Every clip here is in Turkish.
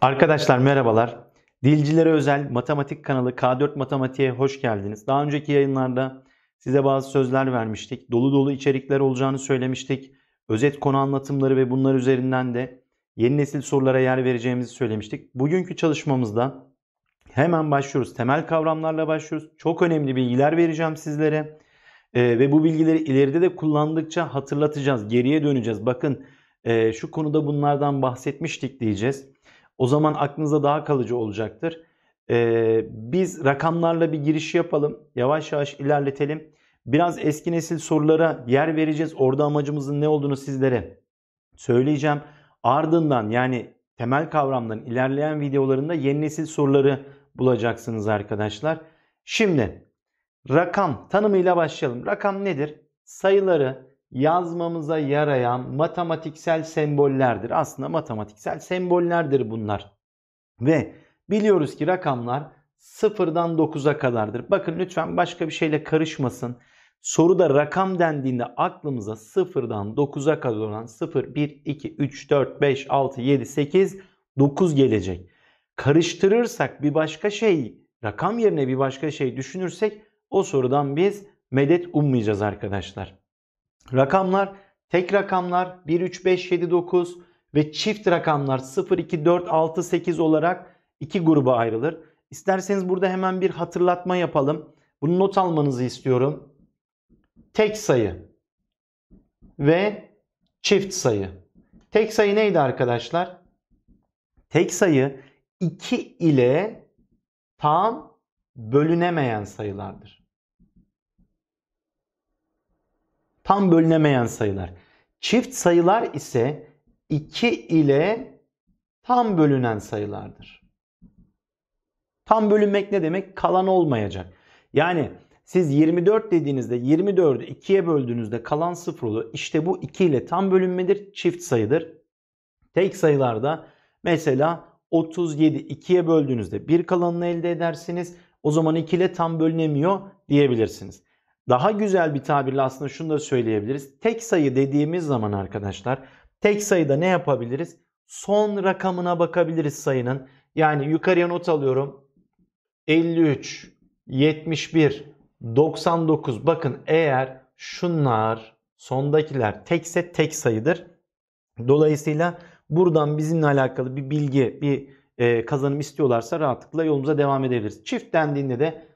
Arkadaşlar merhabalar. Dilcilere özel matematik kanalı K4 Matematiğe hoş geldiniz. Daha önceki yayınlarda size bazı sözler vermiştik. Dolu dolu içerikler olacağını söylemiştik. Özet konu anlatımları ve bunlar üzerinden de yeni nesil sorulara yer vereceğimizi söylemiştik. Bugünkü çalışmamızda hemen başlıyoruz. Temel kavramlarla başlıyoruz. Çok önemli bilgiler vereceğim sizlere. Ee, ve bu bilgileri ileride de kullandıkça hatırlatacağız. Geriye döneceğiz. Bakın e, şu konuda bunlardan bahsetmiştik diyeceğiz. O zaman aklınıza daha kalıcı olacaktır. Ee, biz rakamlarla bir giriş yapalım. Yavaş yavaş ilerletelim. Biraz eski nesil sorulara yer vereceğiz. Orada amacımızın ne olduğunu sizlere söyleyeceğim. Ardından yani temel kavramların ilerleyen videolarında yeni nesil soruları bulacaksınız arkadaşlar. Şimdi rakam tanımıyla başlayalım. Rakam nedir? Sayıları yazmamıza yarayan matematiksel sembollerdir. Aslında matematiksel sembollerdir bunlar. Ve biliyoruz ki rakamlar sıfırdan 9'a kadardır. Bakın lütfen başka bir şeyle karışmasın. Soruda rakam dendiğinde aklımıza sıfırdan 9'a kadar olan 0, 1, 2, 3, 4, 5, 6, 7, 8, 9 gelecek. Karıştırırsak bir başka şey, rakam yerine bir başka şey düşünürsek o sorudan biz medet ummayacağız arkadaşlar. Rakamlar tek rakamlar 1, 3, 5, 7, 9 ve çift rakamlar 0, 2, 4, 6, 8 olarak iki gruba ayrılır. İsterseniz burada hemen bir hatırlatma yapalım. Bunu not almanızı istiyorum. Tek sayı ve çift sayı. Tek sayı neydi arkadaşlar? Tek sayı 2 ile tam bölünemeyen sayılardır. Tam bölünemeyen sayılar. Çift sayılar ise 2 ile tam bölünen sayılardır. Tam bölünmek ne demek? Kalan olmayacak. Yani siz 24 dediğinizde 24'ü 2'ye böldüğünüzde kalan sıfır olur. İşte bu 2 ile tam bölünmedir. Çift sayıdır. Tek sayılarda mesela 37 2'ye böldüğünüzde 1 kalanını elde edersiniz. O zaman 2 ile tam bölünemiyor diyebilirsiniz. Daha güzel bir tabirle aslında şunu da söyleyebiliriz. Tek sayı dediğimiz zaman arkadaşlar tek sayıda ne yapabiliriz? Son rakamına bakabiliriz sayının. Yani yukarıya not alıyorum. 53, 71, 99. Bakın eğer şunlar sondakiler tekse tek sayıdır. Dolayısıyla buradan bizimle alakalı bir bilgi, bir e, kazanım istiyorlarsa rahatlıkla yolumuza devam edebiliriz. Çift dendiğinde de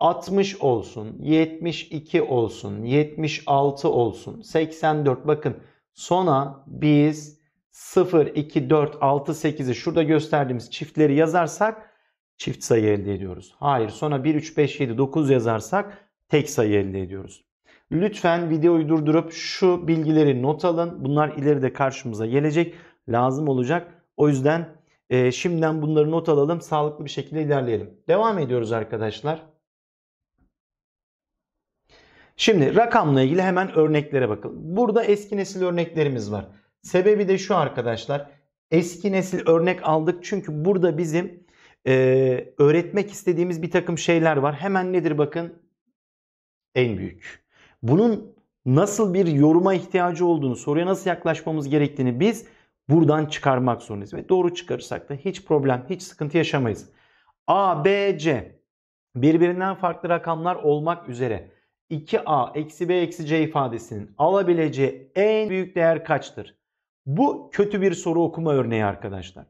60 olsun, 72 olsun, 76 olsun, 84 bakın sona biz 0, 2, 4, 6, 8'i şurada gösterdiğimiz çiftleri yazarsak çift sayı elde ediyoruz. Hayır sona 1, 3, 5, 7, 9 yazarsak tek sayı elde ediyoruz. Lütfen videoyu durdurup şu bilgileri not alın. Bunlar ileride karşımıza gelecek, lazım olacak. O yüzden e, şimdiden bunları not alalım, sağlıklı bir şekilde ilerleyelim. Devam ediyoruz arkadaşlar. Şimdi rakamla ilgili hemen örneklere bakalım. Burada eski nesil örneklerimiz var. Sebebi de şu arkadaşlar. Eski nesil örnek aldık çünkü burada bizim e, öğretmek istediğimiz bir takım şeyler var. Hemen nedir bakın? En büyük. Bunun nasıl bir yoruma ihtiyacı olduğunu, soruya nasıl yaklaşmamız gerektiğini biz buradan çıkarmak zorundayız. Ve doğru çıkarırsak da hiç problem, hiç sıkıntı yaşamayız. A, B, C birbirinden farklı rakamlar olmak üzere 2a eksi b eksi c ifadesinin alabileceği en büyük değer kaçtır? Bu kötü bir soru okuma örneği arkadaşlar.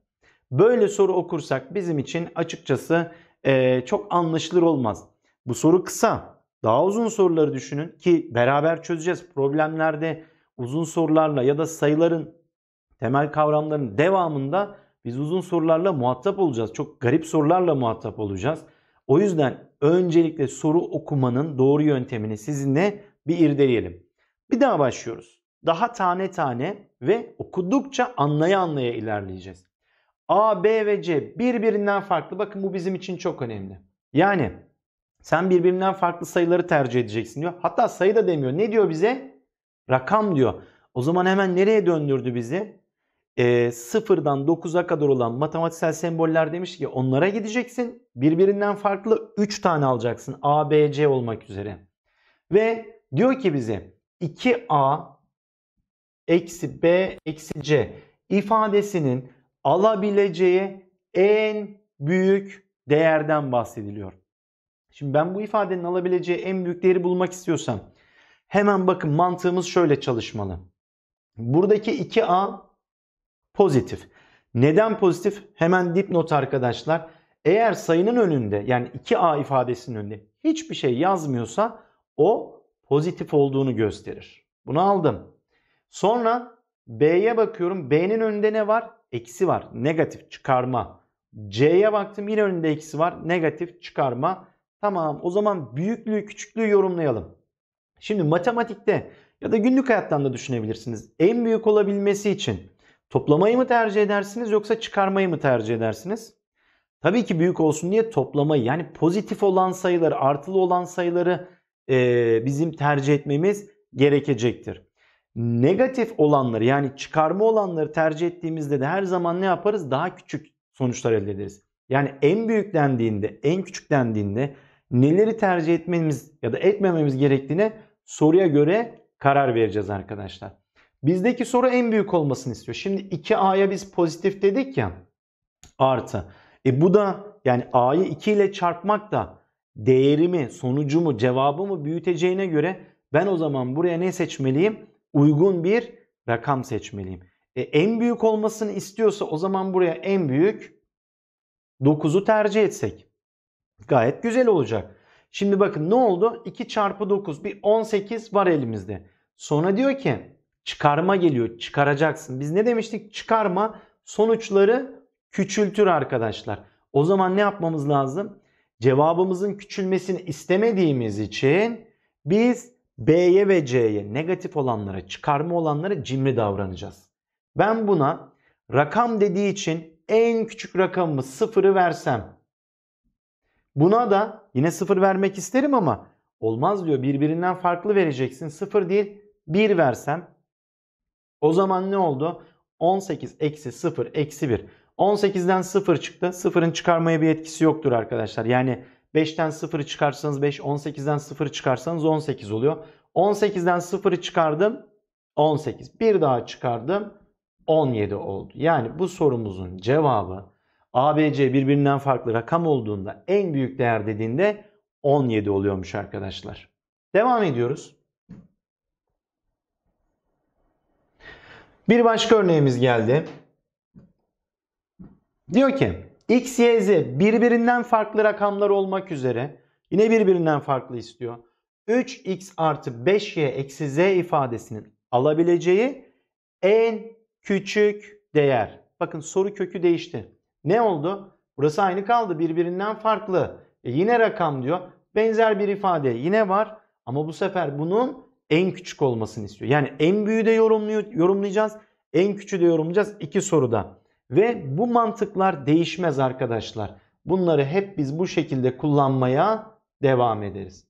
Böyle soru okursak bizim için açıkçası e, çok anlaşılır olmaz. Bu soru kısa. Daha uzun soruları düşünün ki beraber çözeceğiz. Problemlerde uzun sorularla ya da sayıların temel kavramların devamında biz uzun sorularla muhatap olacağız. Çok garip sorularla muhatap olacağız. O yüzden öncelikle soru okumanın doğru yöntemini sizinle bir irdeleyelim. Bir daha başlıyoruz. Daha tane tane ve okudukça anlaya anlaya ilerleyeceğiz. A, B ve C birbirinden farklı. Bakın bu bizim için çok önemli. Yani sen birbirinden farklı sayıları tercih edeceksin diyor. Hatta sayı da demiyor. Ne diyor bize? Rakam diyor. O zaman hemen nereye döndürdü bizi? e, sıfırdan 9'a kadar olan matematiksel semboller demiş ki onlara gideceksin. Birbirinden farklı 3 tane alacaksın. A, B, C olmak üzere. Ve diyor ki bize 2A eksi B eksi C ifadesinin alabileceği en büyük değerden bahsediliyor. Şimdi ben bu ifadenin alabileceği en büyük değeri bulmak istiyorsam hemen bakın mantığımız şöyle çalışmalı. Buradaki 2A pozitif. Neden pozitif? Hemen dipnot arkadaşlar. Eğer sayının önünde yani 2a ifadesinin önünde hiçbir şey yazmıyorsa o pozitif olduğunu gösterir. Bunu aldım. Sonra B'ye bakıyorum. B'nin önünde ne var? Eksi var. Negatif çıkarma. C'ye baktım yine önünde eksi var. Negatif çıkarma. Tamam o zaman büyüklüğü küçüklüğü yorumlayalım. Şimdi matematikte ya da günlük hayattan da düşünebilirsiniz. En büyük olabilmesi için Toplamayı mı tercih edersiniz yoksa çıkarmayı mı tercih edersiniz? Tabii ki büyük olsun diye toplamayı yani pozitif olan sayıları, artılı olan sayıları e, bizim tercih etmemiz gerekecektir. Negatif olanları yani çıkarma olanları tercih ettiğimizde de her zaman ne yaparız? Daha küçük sonuçlar elde ederiz. Yani en büyük dendiğinde, en küçük dendiğinde neleri tercih etmemiz ya da etmememiz gerektiğine soruya göre karar vereceğiz arkadaşlar. Bizdeki soru en büyük olmasını istiyor. Şimdi 2a'ya biz pozitif dedik ya artı. E bu da yani a'yı 2 ile çarpmak da değerimi, sonucumu, cevabımı büyüteceğine göre ben o zaman buraya ne seçmeliyim? Uygun bir rakam seçmeliyim. E, en büyük olmasını istiyorsa o zaman buraya en büyük 9'u tercih etsek. Gayet güzel olacak. Şimdi bakın ne oldu? 2 çarpı 9 bir 18 var elimizde. Sonra diyor ki çıkarma geliyor. Çıkaracaksın. Biz ne demiştik? Çıkarma sonuçları küçültür arkadaşlar. O zaman ne yapmamız lazım? Cevabımızın küçülmesini istemediğimiz için biz B'ye ve C'ye negatif olanlara, çıkarma olanlara cimri davranacağız. Ben buna rakam dediği için en küçük rakamımı sıfırı versem. Buna da yine sıfır vermek isterim ama olmaz diyor. Birbirinden farklı vereceksin. Sıfır değil bir versem o zaman ne oldu? 18 eksi 0 eksi 1. 18'den 0 çıktı. 0'ın çıkarmaya bir etkisi yoktur arkadaşlar. Yani 5'ten 0'ı çıkarsanız 5, 18'den 0'ı çıkarsanız 18 oluyor. 18'den 0'ı çıkardım 18. Bir daha çıkardım 17 oldu. Yani bu sorumuzun cevabı ABC birbirinden farklı rakam olduğunda en büyük değer dediğinde 17 oluyormuş arkadaşlar. Devam ediyoruz. Bir başka örneğimiz geldi. Diyor ki x, y, z birbirinden farklı rakamlar olmak üzere yine birbirinden farklı istiyor. 3x artı 5y eksi z ifadesinin alabileceği en küçük değer. Bakın soru kökü değişti. Ne oldu? Burası aynı kaldı. Birbirinden farklı. E yine rakam diyor. Benzer bir ifade yine var. Ama bu sefer bunun en küçük olmasını istiyor. Yani en büyüğü de yorumluyor, yorumlayacağız. En küçüğü de yorumlayacağız iki soruda. Ve bu mantıklar değişmez arkadaşlar. Bunları hep biz bu şekilde kullanmaya devam ederiz.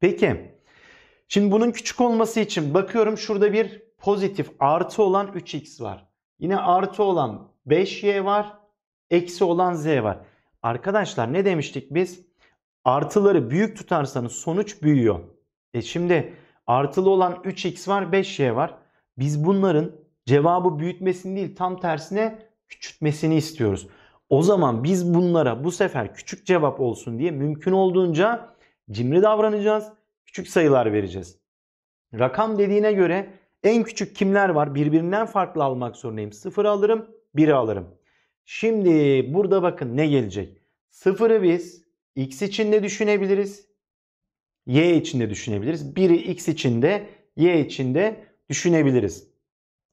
Peki. Şimdi bunun küçük olması için bakıyorum şurada bir pozitif artı olan 3x var. Yine artı olan 5y var. Eksi olan z var. Arkadaşlar ne demiştik biz? Artıları büyük tutarsanız sonuç büyüyor. E şimdi Artılı olan 3x var 5y var. Biz bunların cevabı büyütmesini değil tam tersine küçültmesini istiyoruz. O zaman biz bunlara bu sefer küçük cevap olsun diye mümkün olduğunca cimri davranacağız. Küçük sayılar vereceğiz. Rakam dediğine göre en küçük kimler var? Birbirinden farklı almak zorundayım. 0'ı alırım, 1'i alırım. Şimdi burada bakın ne gelecek? 0'ı biz x için de düşünebiliriz y için de düşünebiliriz. Biri x için de y için de düşünebiliriz.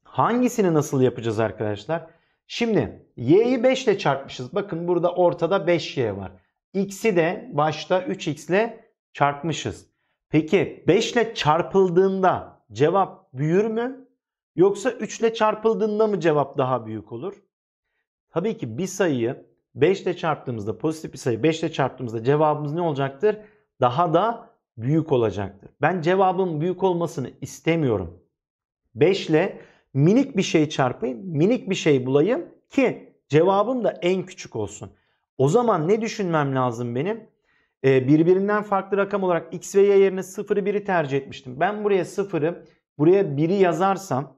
Hangisini nasıl yapacağız arkadaşlar? Şimdi y'yi 5 ile çarpmışız. Bakın burada ortada 5y var. x'i de başta 3x ile çarpmışız. Peki 5 ile çarpıldığında cevap büyür mü? Yoksa 3 ile çarpıldığında mı cevap daha büyük olur? Tabii ki bir sayıyı 5 ile çarptığımızda pozitif bir sayı 5 ile çarptığımızda cevabımız ne olacaktır? Daha da büyük olacaktır. Ben cevabın büyük olmasını istemiyorum. 5 ile minik bir şey çarpayım, minik bir şey bulayım ki cevabım da en küçük olsun. O zaman ne düşünmem lazım benim? Ee, birbirinden farklı rakam olarak x ve y yerine 0'ı 1'i tercih etmiştim. Ben buraya 0'ı, buraya 1'i yazarsam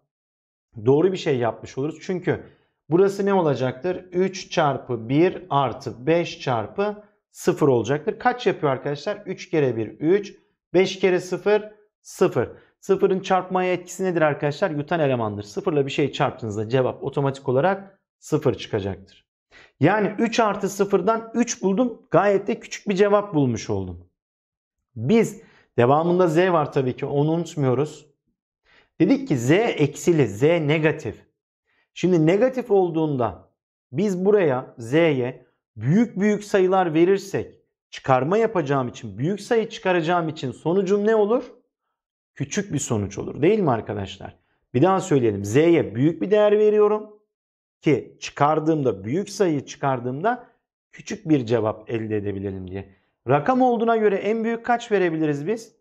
doğru bir şey yapmış oluruz. Çünkü burası ne olacaktır? 3 çarpı 1 artı 5 çarpı 0 olacaktır. Kaç yapıyor arkadaşlar? 3 kere 1 3, 5 kere 0 0. Sıfırın çarpmaya etkisi nedir arkadaşlar? Yutan elemandır. Sıfırla bir şey çarptığınızda cevap otomatik olarak sıfır çıkacaktır. Yani 3 artı sıfırdan 3 buldum. Gayet de küçük bir cevap bulmuş oldum. Biz devamında z var tabii ki onu unutmuyoruz. Dedik ki z eksili, z negatif. Şimdi negatif olduğunda biz buraya z'ye büyük büyük sayılar verirsek çıkarma yapacağım için, büyük sayı çıkaracağım için sonucum ne olur? Küçük bir sonuç olur değil mi arkadaşlar? Bir daha söyleyelim. Z'ye büyük bir değer veriyorum ki çıkardığımda, büyük sayı çıkardığımda küçük bir cevap elde edebilelim diye. Rakam olduğuna göre en büyük kaç verebiliriz biz?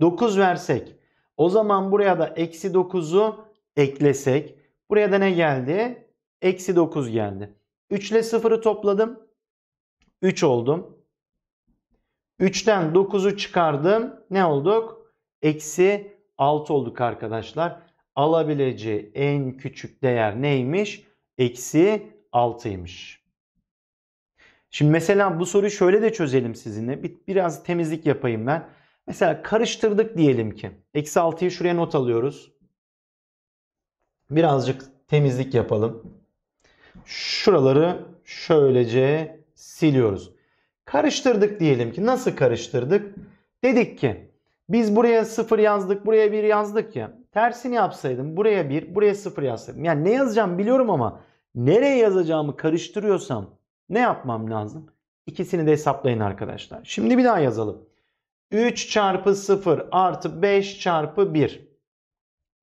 9 versek. O zaman buraya da eksi 9'u eklesek. Buraya da ne geldi? Eksi 9 geldi. 3 ile 0'ı topladım. 3 oldum. 3'ten 9'u çıkardım. Ne olduk? Eksi 6 olduk arkadaşlar. Alabileceği en küçük değer neymiş? Eksi 6'ymış. Şimdi mesela bu soruyu şöyle de çözelim sizinle. Biraz temizlik yapayım ben. Mesela karıştırdık diyelim ki. Eksi 6'yı şuraya not alıyoruz. Birazcık temizlik yapalım şuraları şöylece siliyoruz. Karıştırdık diyelim ki nasıl karıştırdık? Dedik ki biz buraya 0 yazdık, buraya 1 yazdık ya. Tersini yapsaydım buraya 1, buraya 0 yazsaydım. Yani ne yazacağım biliyorum ama nereye yazacağımı karıştırıyorsam ne yapmam lazım? İkisini de hesaplayın arkadaşlar. Şimdi bir daha yazalım. 3 çarpı 0 artı 5 çarpı 1.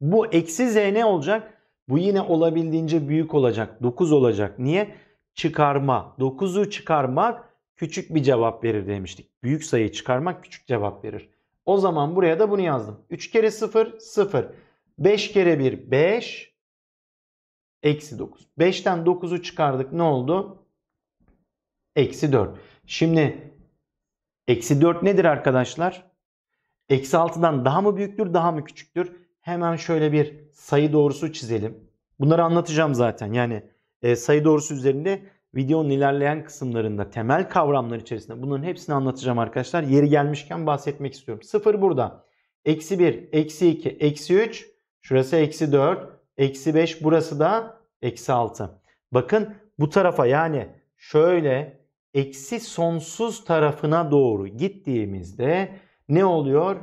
Bu eksi z ne olacak? Bu yine olabildiğince büyük olacak. 9 olacak. Niye? Çıkarma. 9'u çıkarmak küçük bir cevap verir demiştik. Büyük sayı çıkarmak küçük cevap verir. O zaman buraya da bunu yazdım. 3 kere 0 0. 5 kere 1 5. Eksi 9. 5'ten 9'u çıkardık ne oldu? Eksi 4. Şimdi eksi 4 nedir arkadaşlar? Eksi 6'dan daha mı büyüktür daha mı küçüktür? hemen şöyle bir sayı doğrusu çizelim. Bunları anlatacağım zaten. Yani e, sayı doğrusu üzerinde videonun ilerleyen kısımlarında temel kavramlar içerisinde bunların hepsini anlatacağım arkadaşlar. Yeri gelmişken bahsetmek istiyorum. 0 burada. Eksi 1, eksi 2, eksi 3. Şurası eksi 4, eksi 5. Burası da eksi 6. Bakın bu tarafa yani şöyle eksi sonsuz tarafına doğru gittiğimizde ne oluyor?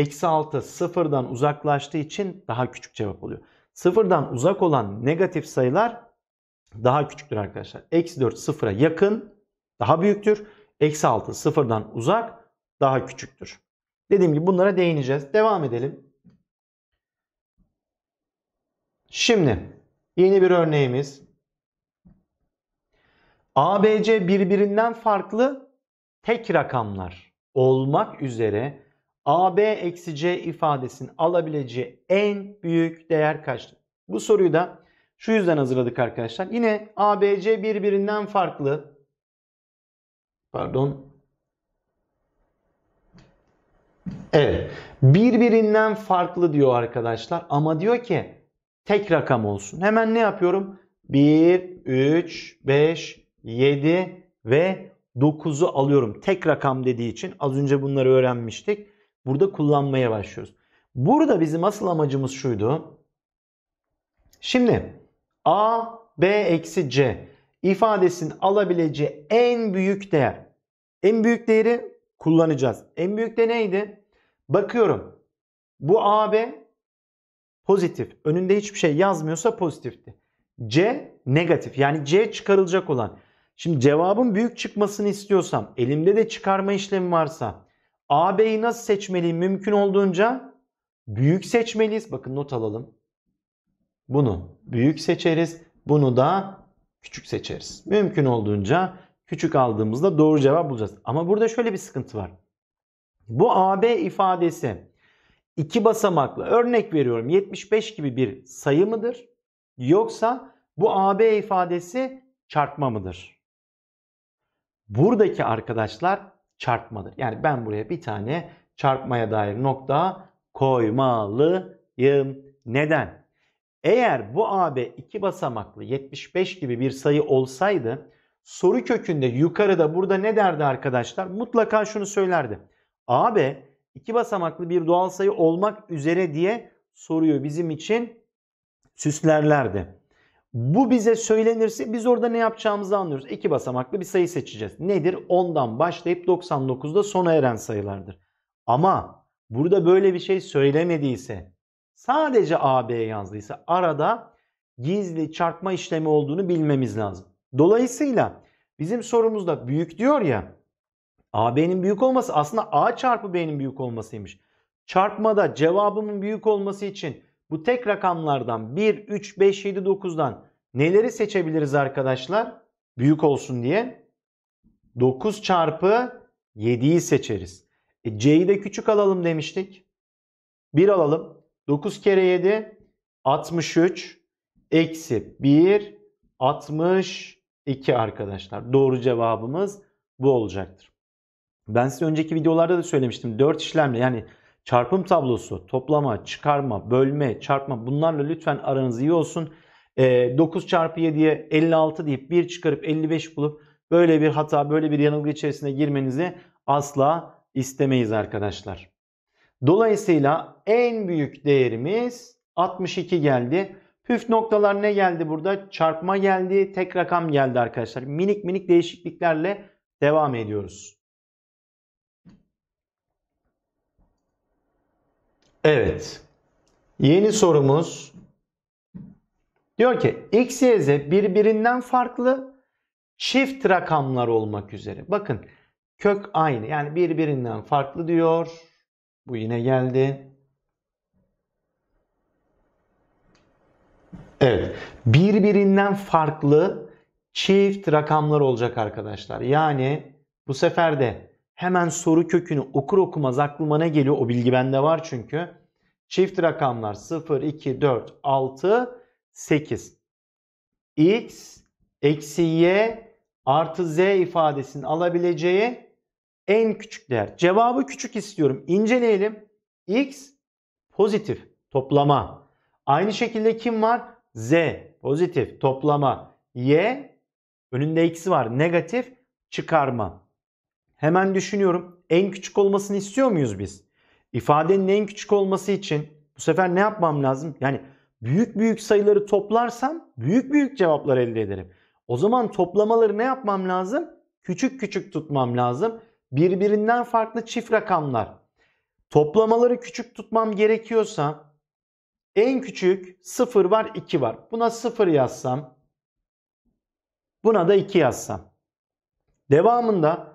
Eksi 6 sıfırdan uzaklaştığı için daha küçük cevap oluyor. Sıfırdan uzak olan negatif sayılar daha küçüktür arkadaşlar. Eksi 4 sıfıra yakın daha büyüktür. Eksi 6 sıfırdan uzak daha küçüktür. Dediğim gibi bunlara değineceğiz. Devam edelim. Şimdi yeni bir örneğimiz. ABC birbirinden farklı tek rakamlar olmak üzere AB eksi C ifadesinin alabileceği en büyük değer kaçtır? Bu soruyu da şu yüzden hazırladık arkadaşlar. Yine ABC birbirinden farklı. Pardon. Evet. Birbirinden farklı diyor arkadaşlar. Ama diyor ki tek rakam olsun. Hemen ne yapıyorum? 1, 3, 5, 7 ve 9'u alıyorum. Tek rakam dediği için az önce bunları öğrenmiştik. Burada kullanmaya başlıyoruz. Burada bizim asıl amacımız şuydu. Şimdi A, B eksi C ifadesinin alabileceği en büyük değer. En büyük değeri kullanacağız. En büyük de neydi? Bakıyorum. Bu a b pozitif. Önünde hiçbir şey yazmıyorsa pozitifti. C negatif. Yani C çıkarılacak olan. Şimdi cevabın büyük çıkmasını istiyorsam, elimde de çıkarma işlemi varsa AB'yi nasıl seçmeliyim? Mümkün olduğunca büyük seçmeliyiz. Bakın not alalım. Bunu büyük seçeriz. Bunu da küçük seçeriz. Mümkün olduğunca küçük aldığımızda doğru cevap bulacağız. Ama burada şöyle bir sıkıntı var. Bu AB ifadesi iki basamaklı örnek veriyorum 75 gibi bir sayı mıdır? Yoksa bu AB ifadesi çarpma mıdır? Buradaki arkadaşlar çarpmadır. Yani ben buraya bir tane çarpmaya dair nokta koymalıyım. Neden? Eğer bu AB iki basamaklı 75 gibi bir sayı olsaydı soru kökünde yukarıda burada ne derdi arkadaşlar? Mutlaka şunu söylerdi. AB iki basamaklı bir doğal sayı olmak üzere diye soruyu bizim için süslerlerdi. Bu bize söylenirse biz orada ne yapacağımızı anlıyoruz. İki basamaklı bir sayı seçeceğiz. Nedir? 10'dan başlayıp 99'da sona eren sayılardır. Ama burada böyle bir şey söylemediyse sadece AB yazdıysa arada gizli çarpma işlemi olduğunu bilmemiz lazım. Dolayısıyla bizim sorumuzda büyük diyor ya AB'nin büyük olması aslında A çarpı B'nin büyük olmasıymış. Çarpmada cevabımın büyük olması için bu tek rakamlardan 1, 3, 5, 7, 9'dan neleri seçebiliriz arkadaşlar? Büyük olsun diye. 9 çarpı 7'yi seçeriz. E, C'yi de küçük alalım demiştik. 1 alalım. 9 kere 7 63 eksi 1 62 arkadaşlar. Doğru cevabımız bu olacaktır. Ben size önceki videolarda da söylemiştim. 4 işlemle yani çarpım tablosu, toplama, çıkarma, bölme, çarpma bunlarla lütfen aranız iyi olsun. E, ee, 9 çarpı 7'ye 56 deyip 1 çıkarıp 55 bulup böyle bir hata, böyle bir yanılgı içerisine girmenizi asla istemeyiz arkadaşlar. Dolayısıyla en büyük değerimiz 62 geldi. Püf noktalar ne geldi burada? Çarpma geldi, tek rakam geldi arkadaşlar. Minik minik değişikliklerle devam ediyoruz. Evet. Yeni sorumuz diyor ki x, y, z birbirinden farklı çift rakamlar olmak üzere. Bakın kök aynı yani birbirinden farklı diyor. Bu yine geldi. Evet. Birbirinden farklı çift rakamlar olacak arkadaşlar. Yani bu sefer de Hemen soru kökünü okur okumaz aklıma ne geliyor? O bilgi bende var çünkü. Çift rakamlar 0, 2, 4, 6, 8. X, eksi Y artı Z ifadesinin alabileceği en küçük değer. Cevabı küçük istiyorum. İnceleyelim. X pozitif toplama. Aynı şekilde kim var? Z pozitif toplama. Y önünde eksi var negatif çıkarma. Hemen düşünüyorum. En küçük olmasını istiyor muyuz biz? İfadenin en küçük olması için bu sefer ne yapmam lazım? Yani büyük büyük sayıları toplarsam büyük büyük cevaplar elde ederim. O zaman toplamaları ne yapmam lazım? Küçük küçük tutmam lazım. Birbirinden farklı çift rakamlar. Toplamaları küçük tutmam gerekiyorsa en küçük 0 var 2 var. Buna 0 yazsam buna da 2 yazsam. Devamında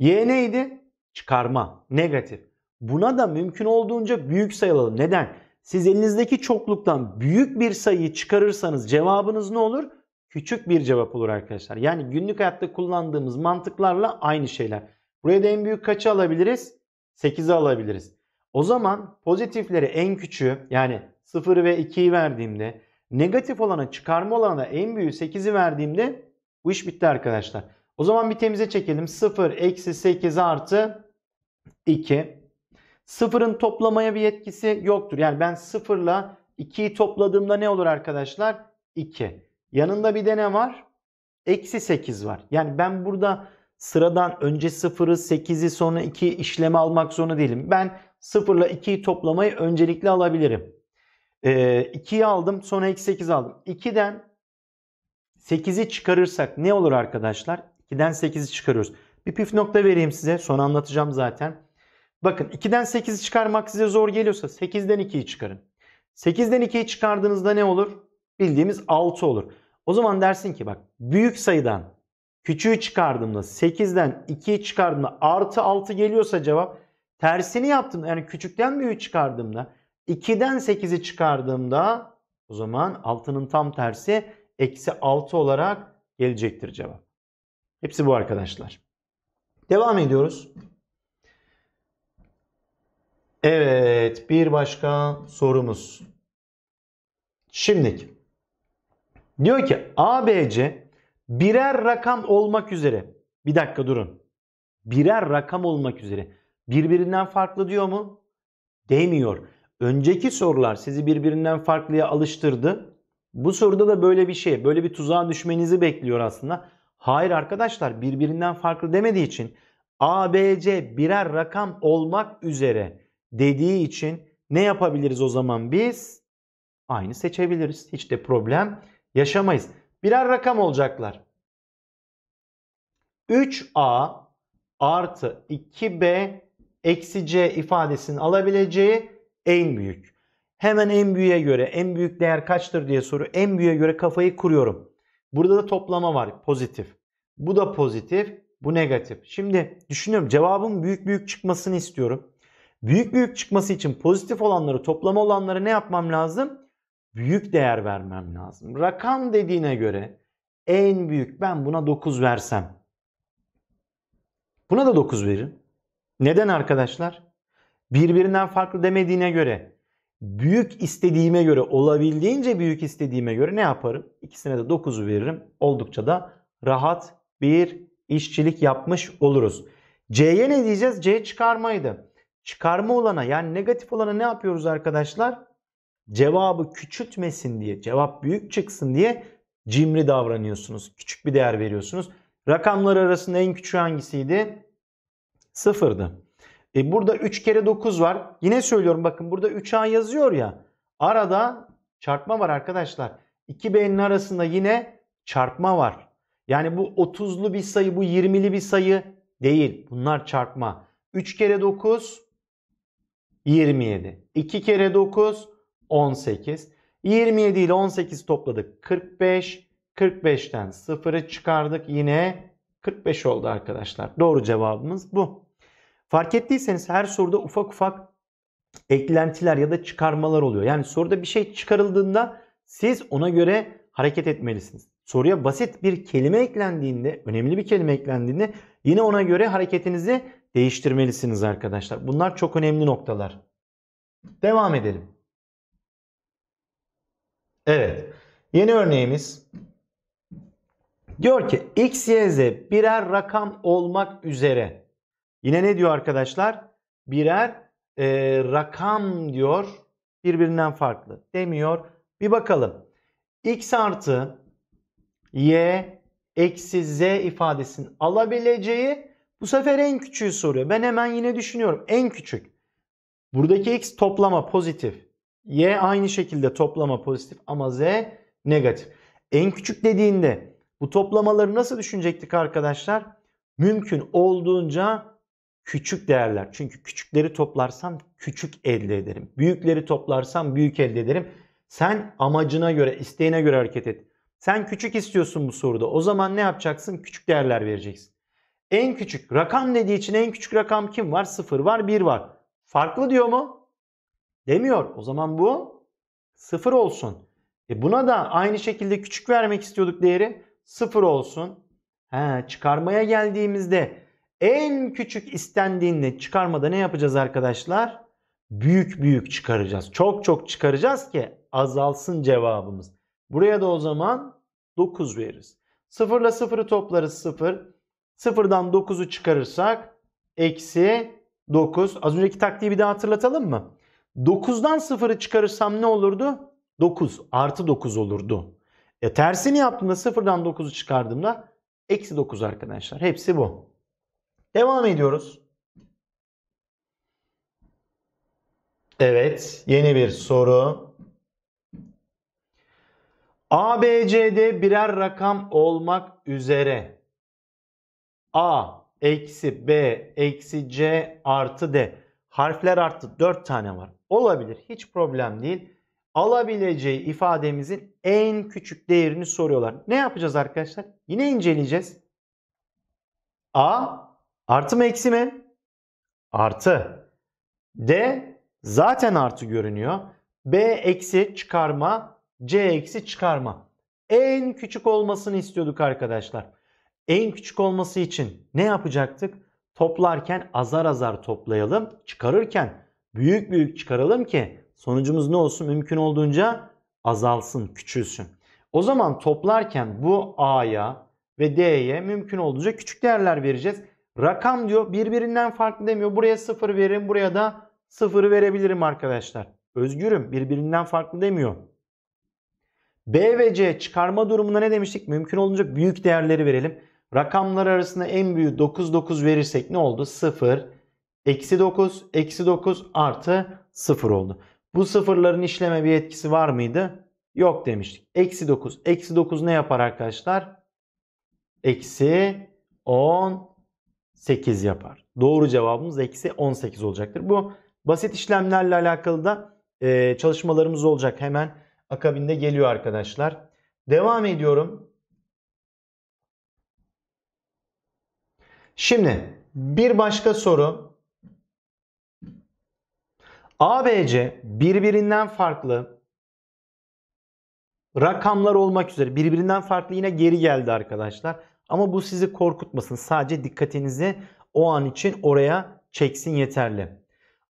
Y neydi? Çıkarma. Negatif. Buna da mümkün olduğunca büyük sayılalım. Neden? Siz elinizdeki çokluktan büyük bir sayıyı çıkarırsanız cevabınız ne olur? Küçük bir cevap olur arkadaşlar. Yani günlük hayatta kullandığımız mantıklarla aynı şeyler. Buraya da en büyük kaçı alabiliriz? 8'i alabiliriz. O zaman pozitifleri en küçüğü yani 0 ve 2'yi verdiğimde negatif olana çıkarma olana en büyüğü 8'i verdiğimde bu iş bitti arkadaşlar. O zaman bir temize çekelim. 0 eksi 8 artı 2. Sıfırın toplamaya bir etkisi yoktur. Yani ben sıfırla 2'yi topladığımda ne olur arkadaşlar? 2. Yanında bir de ne var? Eksi 8 var. Yani ben burada sıradan önce sıfırı 8'i sonra 2'yi işleme almak zorunda değilim. Ben 0 ile 2'yi toplamayı öncelikle alabilirim. Ee, 2'yi aldım sonra eksi 8 aldım. 2'den 8'i çıkarırsak ne olur arkadaşlar? 2'den 8'i çıkarıyoruz. Bir püf nokta vereyim size. Sonra anlatacağım zaten. Bakın 2'den 8'i çıkarmak size zor geliyorsa 8'den 2'yi çıkarın. 8'den 2'yi çıkardığınızda ne olur? Bildiğimiz 6 olur. O zaman dersin ki bak büyük sayıdan küçüğü çıkardığımda 8'den 2'yi çıkardığımda artı 6 geliyorsa cevap tersini yaptım. Yani küçükten büyüğü çıkardığımda 2'den 8'i çıkardığımda o zaman 6'nın tam tersi eksi 6 olarak gelecektir cevap. Hepsi bu arkadaşlar. Devam ediyoruz. Evet bir başka sorumuz. Şimdilik. Diyor ki ABC birer rakam olmak üzere. Bir dakika durun. Birer rakam olmak üzere. Birbirinden farklı diyor mu? Demiyor. Önceki sorular sizi birbirinden farklıya alıştırdı. Bu soruda da böyle bir şey, böyle bir tuzağa düşmenizi bekliyor aslında. Hayır arkadaşlar birbirinden farklı demediği için ABC birer rakam olmak üzere dediği için ne yapabiliriz o zaman biz? Aynı seçebiliriz. Hiç de problem yaşamayız. Birer rakam olacaklar. 3A artı 2B eksi C ifadesini alabileceği en büyük. Hemen en büyüğe göre en büyük değer kaçtır diye soru. En büyüğe göre kafayı kuruyorum. Burada da toplama var pozitif. Bu da pozitif, bu negatif. Şimdi düşünüyorum cevabın büyük büyük çıkmasını istiyorum. Büyük büyük çıkması için pozitif olanları, toplama olanları ne yapmam lazım? Büyük değer vermem lazım. Rakam dediğine göre en büyük ben buna 9 versem. Buna da 9 verin. Neden arkadaşlar? Birbirinden farklı demediğine göre büyük istediğime göre olabildiğince büyük istediğime göre ne yaparım? İkisine de 9'u veririm. Oldukça da rahat bir işçilik yapmış oluruz. C'ye ne diyeceğiz? C çıkarmaydı. Çıkarma olana yani negatif olana ne yapıyoruz arkadaşlar? Cevabı küçültmesin diye, cevap büyük çıksın diye cimri davranıyorsunuz. Küçük bir değer veriyorsunuz. Rakamlar arasında en küçüğü hangisiydi? Sıfırdı. E burada 3 kere 9 var. Yine söylüyorum bakın burada 3A yazıyor ya. Arada çarpma var arkadaşlar. 2B'nin arasında yine çarpma var. Yani bu 30'lu bir sayı, bu 20'li bir sayı değil. Bunlar çarpma. 3 kere 9 27. 2 kere 9 18. 27 ile 18 topladık. 45. 45'ten 0'ı çıkardık. Yine 45 oldu arkadaşlar. Doğru cevabımız bu. Fark ettiyseniz her soruda ufak ufak eklentiler ya da çıkarmalar oluyor. Yani soruda bir şey çıkarıldığında siz ona göre hareket etmelisiniz. Soruya basit bir kelime eklendiğinde, önemli bir kelime eklendiğinde yine ona göre hareketinizi değiştirmelisiniz arkadaşlar. Bunlar çok önemli noktalar. Devam edelim. Evet. Yeni örneğimiz diyor ki x, y, z birer rakam olmak üzere Yine ne diyor arkadaşlar? Birer e, rakam diyor birbirinden farklı demiyor. Bir bakalım. X artı Y eksi Z ifadesinin alabileceği bu sefer en küçüğü soruyor. Ben hemen yine düşünüyorum. En küçük. Buradaki X toplama pozitif. Y aynı şekilde toplama pozitif ama Z negatif. En küçük dediğinde bu toplamaları nasıl düşünecektik arkadaşlar? Mümkün olduğunca küçük değerler. Çünkü küçükleri toplarsam küçük elde ederim. Büyükleri toplarsam büyük elde ederim. Sen amacına göre, isteğine göre hareket et. Sen küçük istiyorsun bu soruda. O zaman ne yapacaksın? Küçük değerler vereceksin. En küçük rakam dediği için en küçük rakam kim var? Sıfır var, bir var. Farklı diyor mu? Demiyor. O zaman bu sıfır olsun. E buna da aynı şekilde küçük vermek istiyorduk değeri. sıfır olsun. He, çıkarmaya geldiğimizde en küçük istendiğinde çıkarmada ne yapacağız arkadaşlar? Büyük büyük çıkaracağız. Çok çok çıkaracağız ki azalsın cevabımız. Buraya da o zaman 9 veririz. 0 ile 0'ı toplarız 0. 0'dan 9'u çıkarırsak eksi 9. Az önceki taktiği bir daha hatırlatalım mı? 9'dan 0'ı çıkarırsam ne olurdu? 9 artı 9 olurdu. E tersini yaptığımda 0'dan 9'u çıkardığımda eksi 9 arkadaşlar. Hepsi bu. Devam ediyoruz. Evet, yeni bir soru. ABC'de birer rakam olmak üzere A eksi B eksi C artı D harfler arttı 4 tane var. Olabilir hiç problem değil. Alabileceği ifademizin en küçük değerini soruyorlar. Ne yapacağız arkadaşlar? Yine inceleyeceğiz. A Artı mı eksi mi? Artı. D zaten artı görünüyor. B eksi çıkarma, C eksi çıkarma. En küçük olmasını istiyorduk arkadaşlar. En küçük olması için ne yapacaktık? Toplarken azar azar toplayalım. Çıkarırken büyük büyük çıkaralım ki sonucumuz ne olsun? Mümkün olduğunca azalsın, küçülsün. O zaman toplarken bu A'ya ve D'ye mümkün olduğunca küçük değerler vereceğiz. Rakam diyor birbirinden farklı demiyor. Buraya 0 veririm buraya da 0 verebilirim arkadaşlar. Özgürüm birbirinden farklı demiyor. B ve C çıkarma durumunda ne demiştik? Mümkün olunca büyük değerleri verelim. Rakamlar arasında en büyük 9 9 verirsek ne oldu? 0, eksi 9, eksi 9 artı 0 oldu. Bu sıfırların işleme bir etkisi var mıydı? Yok demiştik. Eksi 9, eksi 9 ne yapar arkadaşlar? Eksi 10 8 yapar. Doğru cevabımız eksi 18 olacaktır. Bu basit işlemlerle alakalı da e, çalışmalarımız olacak. Hemen akabinde geliyor arkadaşlar. Devam ediyorum. Şimdi bir başka soru. ABC birbirinden farklı rakamlar olmak üzere birbirinden farklı yine geri geldi arkadaşlar. Ama bu sizi korkutmasın. Sadece dikkatinizi o an için oraya çeksin yeterli.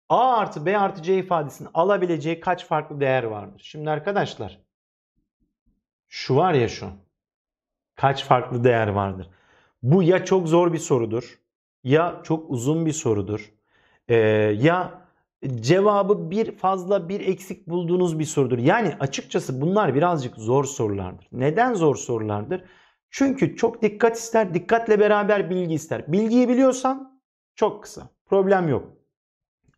A artı B artı C ifadesinin alabileceği kaç farklı değer vardır? Şimdi arkadaşlar şu var ya şu. Kaç farklı değer vardır? Bu ya çok zor bir sorudur ya çok uzun bir sorudur ee, ya cevabı bir fazla bir eksik bulduğunuz bir sorudur. Yani açıkçası bunlar birazcık zor sorulardır. Neden zor sorulardır? Çünkü çok dikkat ister, dikkatle beraber bilgi ister. Bilgiyi biliyorsan çok kısa, problem yok.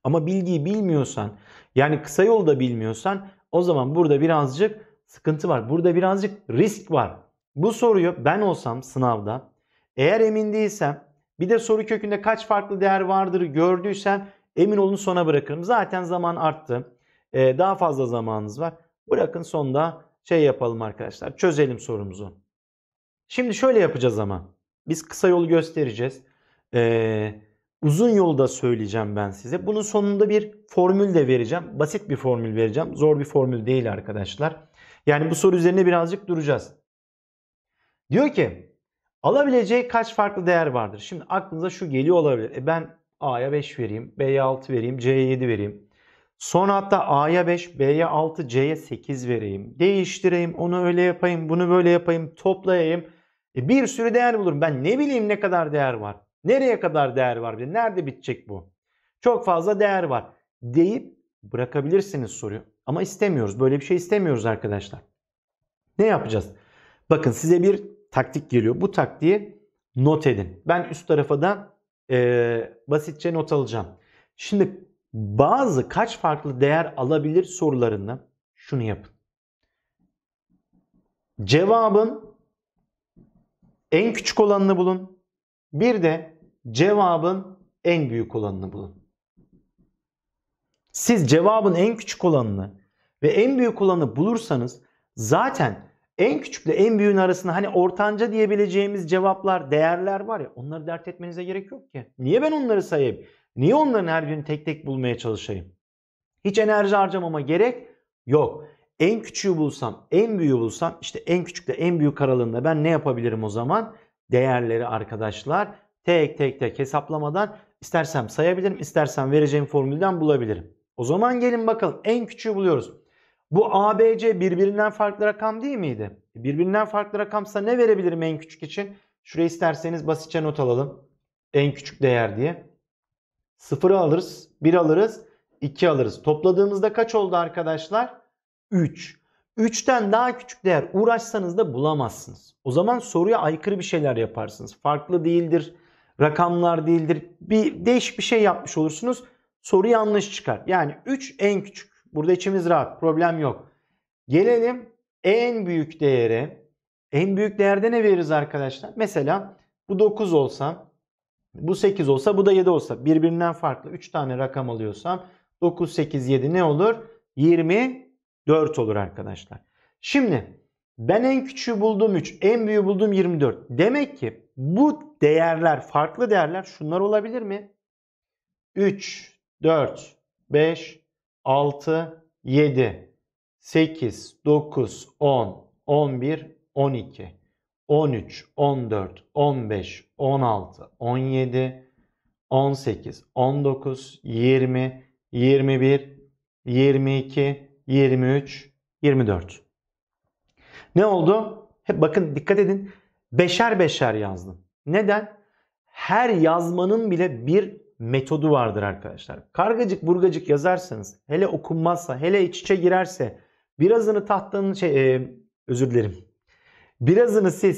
Ama bilgiyi bilmiyorsan, yani kısa da bilmiyorsan o zaman burada birazcık sıkıntı var. Burada birazcık risk var. Bu soruyu ben olsam sınavda eğer emin değilsem bir de soru kökünde kaç farklı değer vardır gördüysem emin olun sona bırakırım. Zaten zaman arttı. Ee, daha fazla zamanınız var. Bırakın sonda şey yapalım arkadaşlar. Çözelim sorumuzu. Şimdi şöyle yapacağız ama. Biz kısa yolu göstereceğiz. Ee, uzun yolu da söyleyeceğim ben size. Bunun sonunda bir formül de vereceğim. Basit bir formül vereceğim. Zor bir formül değil arkadaşlar. Yani bu soru üzerine birazcık duracağız. Diyor ki alabileceği kaç farklı değer vardır? Şimdi aklınıza şu geliyor olabilir. E ben A'ya 5 vereyim, B'ye 6 vereyim, C'ye 7 vereyim. Sonra hatta A'ya 5, B'ye 6, C'ye 8 vereyim. Değiştireyim, onu öyle yapayım, bunu böyle yapayım, toplayayım. E bir sürü değer bulurum. Ben ne bileyim ne kadar değer var. Nereye kadar değer var bile. Nerede bitecek bu? Çok fazla değer var deyip bırakabilirsiniz soruyu. Ama istemiyoruz. Böyle bir şey istemiyoruz arkadaşlar. Ne yapacağız? Bakın size bir taktik geliyor. Bu taktiği not edin. Ben üst tarafa da e, basitçe not alacağım. Şimdi bazı kaç farklı değer alabilir sorularında şunu yapın. Cevabın en küçük olanını bulun. Bir de cevabın en büyük olanını bulun. Siz cevabın en küçük olanını ve en büyük olanı bulursanız zaten en küçükle en büyüğün arasında hani ortanca diyebileceğimiz cevaplar, değerler var ya onları dert etmenize gerek yok ki. Niye ben onları sayayım? Niye onların her gün tek tek bulmaya çalışayım? Hiç enerji harcamama gerek yok. En küçüğü bulsam, en büyüğü bulsam işte en küçükte en büyük aralığında ben ne yapabilirim o zaman? Değerleri arkadaşlar tek tek tek hesaplamadan istersem sayabilirim, istersem vereceğim formülden bulabilirim. O zaman gelin bakalım en küçüğü buluyoruz. Bu ABC birbirinden farklı rakam değil miydi? Birbirinden farklı rakamsa ne verebilirim en küçük için? Şuraya isterseniz basitçe not alalım. En küçük değer diye. 0'ı alırız, 1 alırız, 2 alırız. Topladığımızda kaç oldu arkadaşlar? 3. 3'ten daha küçük değer uğraşsanız da bulamazsınız. O zaman soruya aykırı bir şeyler yaparsınız. Farklı değildir, rakamlar değildir. Bir değişik bir şey yapmış olursunuz. Soru yanlış çıkar. Yani 3 en küçük. Burada içimiz rahat. Problem yok. Gelelim en büyük değere. En büyük değerde ne veririz arkadaşlar? Mesela bu 9 olsa, bu 8 olsa, bu da 7 olsa. Birbirinden farklı 3 tane rakam alıyorsam 9, 8, 7 ne olur? 20 4 olur arkadaşlar. Şimdi ben en küçüğü buldum 3, en büyüğü buldum 24. Demek ki bu değerler, farklı değerler şunlar olabilir mi? 3, 4, 5, 6, 7, 8, 9, 10, 11, 12, 13, 14, 15, 16, 17, 18, 19, 20, 21, 22, 23, 24. Ne oldu? Hep bakın dikkat edin. Beşer beşer yazdım. Neden? Her yazmanın bile bir metodu vardır arkadaşlar. Kargacık burgacık yazarsanız, hele okunmazsa, hele iç içe girerse birazını tahtanın şey, e, özür dilerim. Birazını siz